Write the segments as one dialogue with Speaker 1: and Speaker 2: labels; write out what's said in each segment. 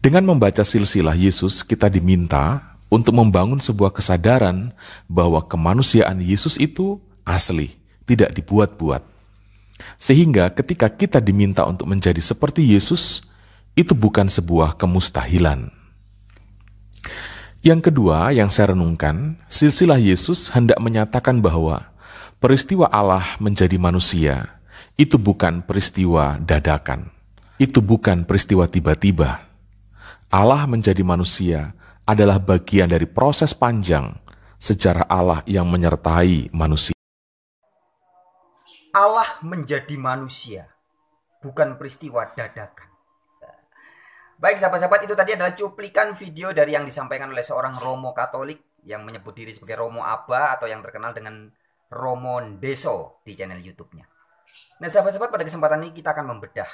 Speaker 1: Dengan membaca silsilah Yesus, kita diminta untuk membangun sebuah kesadaran bahwa kemanusiaan Yesus itu asli, tidak dibuat-buat. Sehingga ketika kita diminta untuk menjadi seperti Yesus, itu bukan sebuah kemustahilan. Yang kedua yang saya renungkan, silsilah Yesus hendak menyatakan bahwa peristiwa Allah menjadi manusia itu bukan peristiwa dadakan. Itu bukan peristiwa tiba-tiba Allah menjadi manusia adalah bagian dari proses panjang sejarah Allah yang menyertai manusia. Allah menjadi manusia, bukan peristiwa dadakan. Baik sahabat-sahabat itu tadi adalah cuplikan video dari yang disampaikan oleh seorang Romo Katolik yang menyebut diri sebagai Romo Aba atau yang terkenal dengan Romo Deso di channel YouTube-nya. Nah sahabat-sahabat pada kesempatan ini kita akan membedah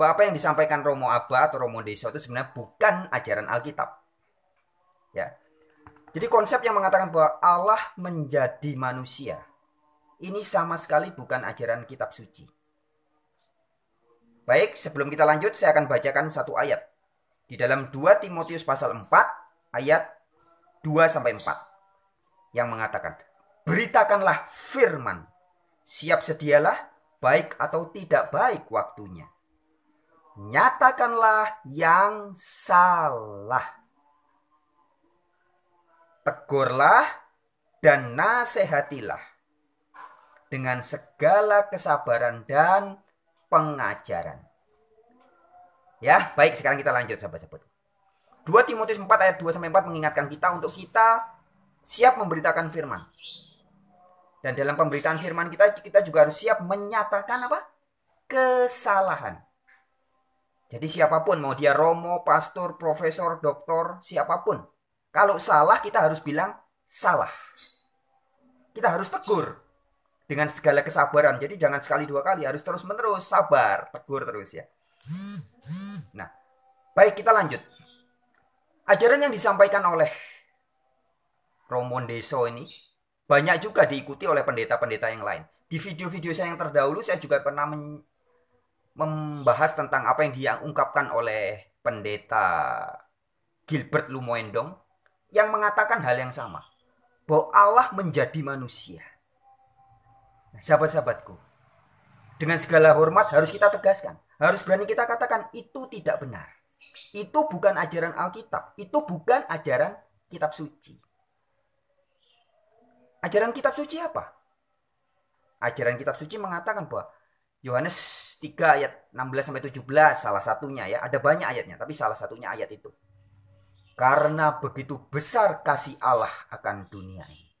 Speaker 1: bahwa apa yang disampaikan Romo Abba atau Romo Deso itu sebenarnya bukan ajaran Alkitab. Ya. Jadi konsep yang mengatakan bahwa Allah menjadi manusia ini sama sekali bukan ajaran kitab suci. Baik, sebelum kita lanjut saya akan bacakan satu ayat. Di dalam 2 Timotius pasal 4 ayat 2 sampai 4 yang mengatakan, "Beritakanlah firman, siap sedialah baik atau tidak baik waktunya." nyatakanlah yang salah. Tegurlah dan nasihatilah dengan segala kesabaran dan pengajaran. Ya, baik sekarang kita lanjut sahabat-sahabat. 2 Timotius 4 ayat 2 sampai 4 mengingatkan kita untuk kita siap memberitakan firman. Dan dalam pemberitaan firman kita kita juga harus siap menyatakan apa? kesalahan. Jadi siapapun, mau dia romo, pastor, profesor, doktor, siapapun. Kalau salah kita harus bilang salah. Kita harus tegur dengan segala kesabaran. Jadi jangan sekali dua kali, harus terus-menerus sabar, tegur terus ya. Nah, baik kita lanjut. Ajaran yang disampaikan oleh Romon Deso ini banyak juga diikuti oleh pendeta-pendeta yang lain. Di video-video saya yang terdahulu saya juga pernah membahas tentang apa yang diungkapkan oleh pendeta Gilbert Lumoendong yang mengatakan hal yang sama bahwa Allah menjadi manusia. Nah, sahabat-sahabatku, dengan segala hormat harus kita tegaskan, harus berani kita katakan itu tidak benar. Itu bukan ajaran Alkitab, itu bukan ajaran kitab suci. Ajaran kitab suci apa? Ajaran kitab suci mengatakan bahwa Yohanes 3 ayat 16 sampai 17 salah satunya ya. Ada banyak ayatnya, tapi salah satunya ayat itu. Karena begitu besar kasih Allah akan dunia ini,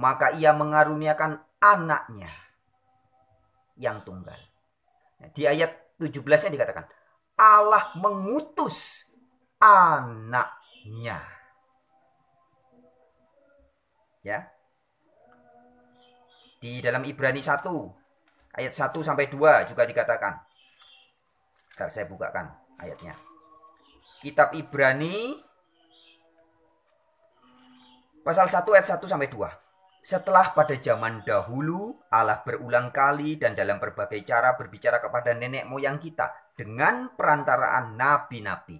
Speaker 1: maka ia mengaruniakan anaknya yang tunggal. Nah, di ayat 17-nya dikatakan, Allah mengutus anaknya. Ya. Di dalam Ibrani 1 Ayat 1 sampai 2 juga dikatakan. Sekarang saya bukakan ayatnya. Kitab Ibrani pasal 1 ayat 1 sampai 2. Setelah pada zaman dahulu Allah berulang kali dan dalam berbagai cara berbicara kepada nenek moyang kita dengan perantaraan nabi-nabi.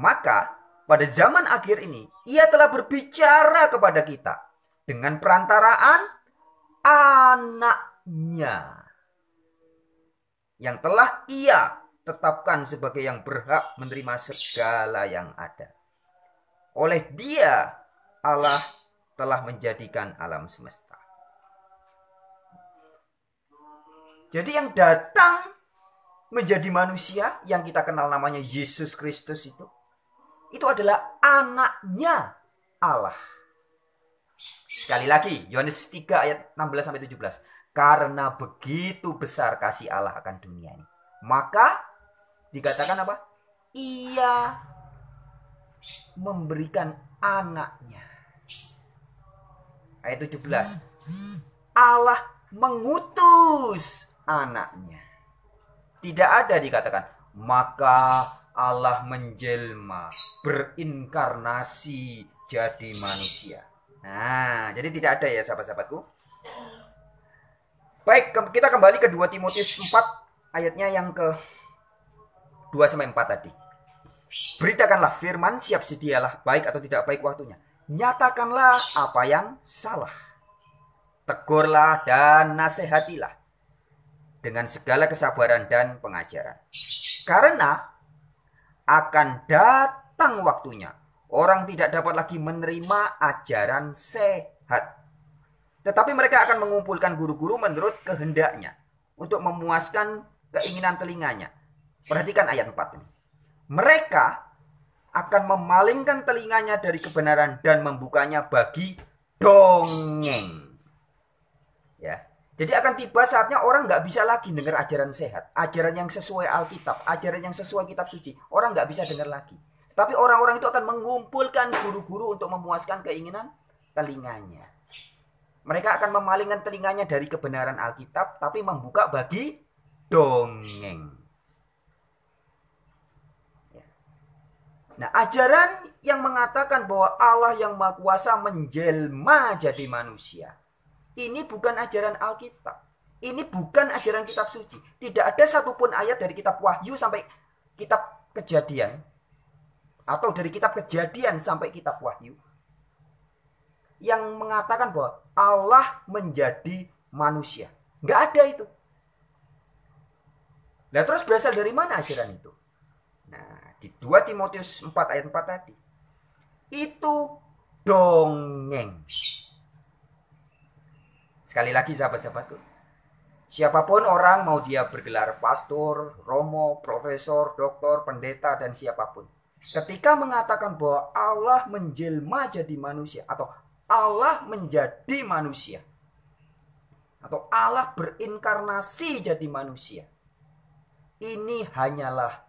Speaker 1: Maka pada zaman akhir ini, ia telah berbicara kepada kita dengan perantaraan anak haknya yang telah ia tetapkan sebagai yang berhak menerima segala yang ada. Oleh dia Allah telah menjadikan alam semesta. Jadi yang datang menjadi manusia yang kita kenal namanya Yesus Kristus itu itu adalah anaknya Allah. Sekali lagi Yohanes 3 ayat 16 sampai 17. Karena begitu besar kasih Allah akan dunia ini. Maka dikatakan apa? Ia memberikan anaknya. Ayat 17. Allah mengutus anaknya. Tidak ada dikatakan, maka Allah menjelma, berinkarnasi jadi manusia. Nah, jadi tidak ada ya sahabat-sahabatku. Baik, ke, kita kembali ke 2 Timotius 4 ayatnya yang ke 2 sampai 4 tadi. Beritakanlah firman, siap sedialah baik atau tidak baik waktunya. Nyatakanlah apa yang salah. Tegurlah dan nasihatilah dengan segala kesabaran dan pengajaran. Karena akan datang waktunya orang tidak dapat lagi menerima ajaran sehat tetapi mereka akan mengumpulkan guru-guru menurut kehendaknya untuk memuaskan keinginan telinganya. Perhatikan ayat 4 ini. Mereka akan memalingkan telinganya dari kebenaran dan membukanya bagi dongeng. Ya. Jadi akan tiba saatnya orang nggak bisa lagi dengar ajaran sehat, ajaran yang sesuai Alkitab, ajaran yang sesuai kitab suci. Orang nggak bisa dengar lagi. Tapi orang-orang itu akan mengumpulkan guru-guru untuk memuaskan keinginan telinganya. Mereka akan memalingkan telinganya dari kebenaran Alkitab, tapi membuka bagi dongeng. Ya. Nah, ajaran yang mengatakan bahwa Allah yang Maha Kuasa menjelma jadi manusia. Ini bukan ajaran Alkitab. Ini bukan ajaran kitab suci. Tidak ada satupun ayat dari kitab Wahyu sampai kitab Kejadian atau dari kitab Kejadian sampai kitab Wahyu yang mengatakan bahwa Allah menjadi manusia. Nggak ada itu. Nah terus berasal dari mana ajaran itu? Nah di 2 Timotius 4 ayat 4 tadi. Itu dongeng. Sekali lagi sahabat-sahabatku. Siapapun orang mau dia bergelar pastor, romo, profesor, doktor, pendeta, dan siapapun. Ketika mengatakan bahwa Allah menjelma jadi manusia atau Allah menjadi manusia atau Allah berinkarnasi jadi manusia. Ini hanyalah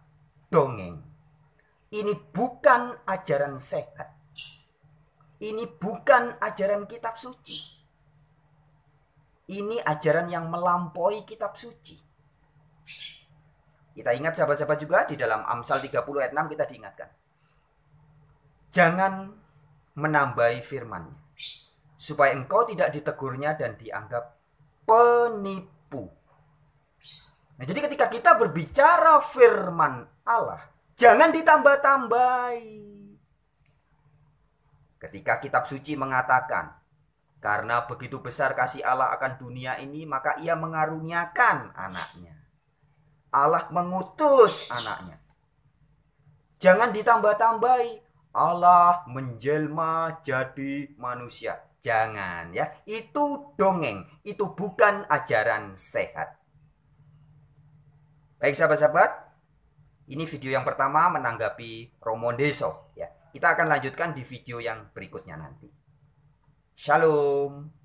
Speaker 1: dongeng. Ini bukan ajaran sehat. Ini bukan ajaran kitab suci. Ini ajaran yang melampaui kitab suci. Kita ingat sahabat-sahabat juga di dalam Amsal 30 ayat 6 kita diingatkan. Jangan menambahi firmannya supaya engkau tidak ditegurnya dan dianggap penipu. Nah, jadi ketika kita berbicara firman Allah, jangan ditambah-tambahi. Ketika kitab suci mengatakan, karena begitu besar kasih Allah akan dunia ini, maka ia mengaruniakan anaknya. Allah mengutus anaknya. Jangan ditambah-tambahi. Allah menjelma jadi manusia. Jangan ya, itu dongeng, itu bukan ajaran sehat. Baik sahabat-sahabat, ini video yang pertama menanggapi Romo Deso ya. Kita akan lanjutkan di video yang berikutnya nanti. Shalom.